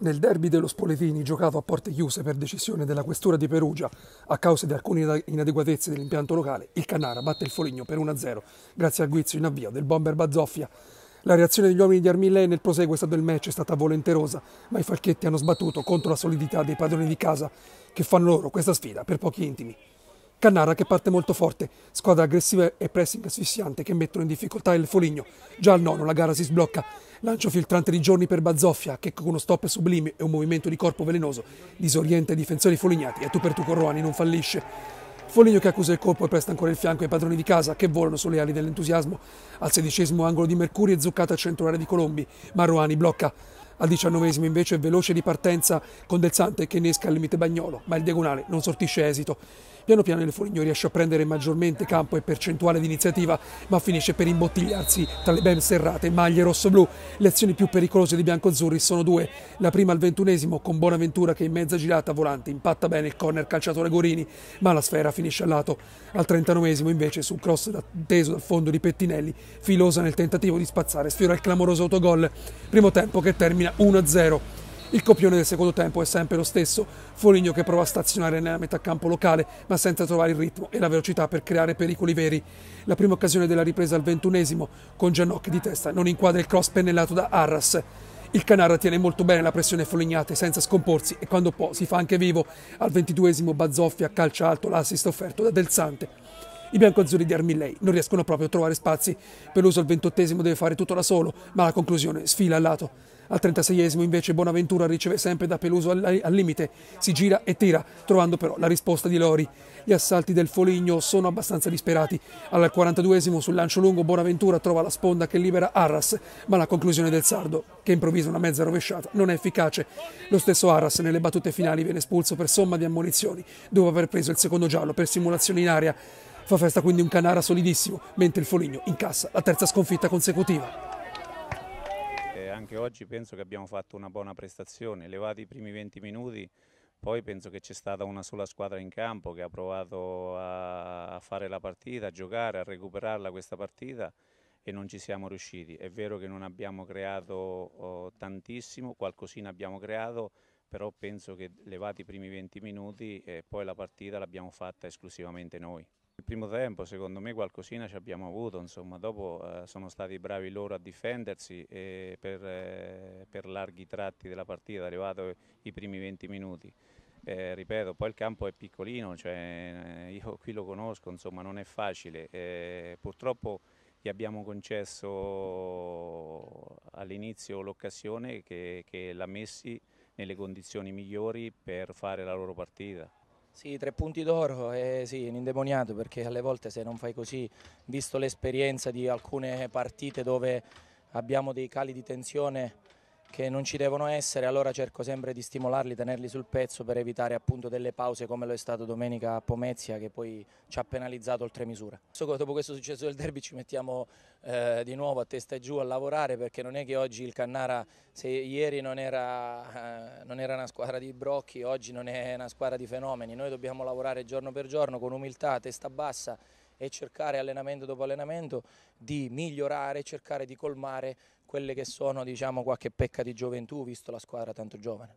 Nel derby dello Spoletini, giocato a porte chiuse per decisione della Questura di Perugia a causa di alcune inadeguatezze dell'impianto locale, il Canara batte il Foligno per 1-0 grazie al guizzo in avvio del bomber Bazzoffia. La reazione degli uomini di Armillei nel proseguo del match è stata volenterosa, ma i falchetti hanno sbattuto contro la solidità dei padroni di casa che fanno loro questa sfida per pochi intimi. Cannara che parte molto forte, squadra aggressiva e pressing asfissiante che mettono in difficoltà il Foligno. Già al nono la gara si sblocca, lancio filtrante di giorni per Bazzoffia che con uno stop sublime e un movimento di corpo velenoso disorienta i difensori folignati e tu per tu con Roani non fallisce. Foligno che accusa il colpo e presta ancora il fianco ai padroni di casa che volano sulle ali dell'entusiasmo. Al sedicesimo angolo di Mercurio e zuccata centrale di Colombi, ma Ruani blocca. Al diciannovesimo invece è veloce di partenza con Del Sante che innesca il limite Bagnolo, ma il diagonale non sortisce esito. Piano piano il Foligno riesce a prendere maggiormente campo e percentuale di iniziativa, ma finisce per imbottigliarsi tra le ben serrate maglie rosso-blu. Le azioni più pericolose di biancozzurri sono due. La prima al ventunesimo con Bonaventura che in mezza girata volante impatta bene il corner calciatore Gorini, ma la sfera finisce a lato. Al trentanovesimo invece sul cross teso dal fondo di Pettinelli, filosa nel tentativo di spazzare, sfiora il clamoroso autogol. Primo tempo che termina Fiorentina 1-0. Il copione del secondo tempo è sempre lo stesso, Foligno che prova a stazionare nella metà campo locale ma senza trovare il ritmo e la velocità per creare pericoli veri. La prima occasione della ripresa al ventunesimo con Giannocchi di testa non inquadra il cross pennellato da Arras. Il Canara tiene molto bene la pressione Folignate senza scomporsi e quando può si fa anche vivo. Al ventiduesimo Bazzoffi a calcio alto l'assist offerto da Del Sante. I biancoazzurri di Armillei non riescono proprio a trovare spazi. Peluso al ventottesimo deve fare tutto da solo, ma la conclusione sfila al lato. Al 36esimo invece Bonaventura riceve sempre da Peluso al, al, limite, si gira e tira, trovando però la risposta di Lori. Gli assalti del Foligno sono abbastanza disperati. Al 42esimo sul lancio lungo Bonaventura trova la sponda che libera Arras, ma la conclusione del Sardo, che improvvisa una mezza rovesciata, non è efficace. Lo stesso Arras nelle battute finali viene espulso per somma di ammonizioni, dopo aver preso il secondo giallo per simulazione in aria. Fa festa quindi un Canara solidissimo, mentre il Foligno incassa la terza sconfitta consecutiva. Eh, anche oggi penso che abbiamo fatto una buona prestazione, levati i primi 20 minuti, poi penso che c'è stata una sola squadra in campo che ha provato a fare la partita, a giocare, a recuperarla questa partita e non ci siamo riusciti. È vero che non abbiamo creato oh, tantissimo, qualcosina abbiamo creato, però penso che levati i primi 20 minuti e poi la partita l'abbiamo fatta esclusivamente noi primo tempo secondo me qualcosina ci abbiamo avuto, insomma, dopo eh, sono stati bravi loro a difendersi e per, eh, per larghi tratti della partita, arrivato i primi 20 minuti. Eh, ripeto, poi il campo è piccolino, cioè, eh, io qui lo conosco, insomma, non è facile. Eh, purtroppo gli abbiamo concesso all'inizio l'occasione che, che l'ha messi nelle condizioni migliori per fare la loro partita. Sì, tre punti d'oro, eh, sì, un indemoniato perché alle volte se non fai così, visto l'esperienza di alcune partite dove abbiamo dei cali di tensione che non ci devono essere, allora cerco sempre di stimolarli, tenerli sul pezzo per evitare appunto delle pause come lo è stato domenica a Pomezia che poi ci ha penalizzato oltre misura. Dopo questo successo del derby ci mettiamo eh, di nuovo a testa giù a lavorare perché non è che oggi il Cannara, se ieri non era, eh, non era una squadra di brocchi, oggi non è una squadra di fenomeni, noi dobbiamo lavorare giorno per giorno con umiltà, testa bassa e cercare allenamento dopo allenamento di migliorare, cercare di colmare quelle che sono diciamo, qualche pecca di gioventù visto la squadra tanto giovane.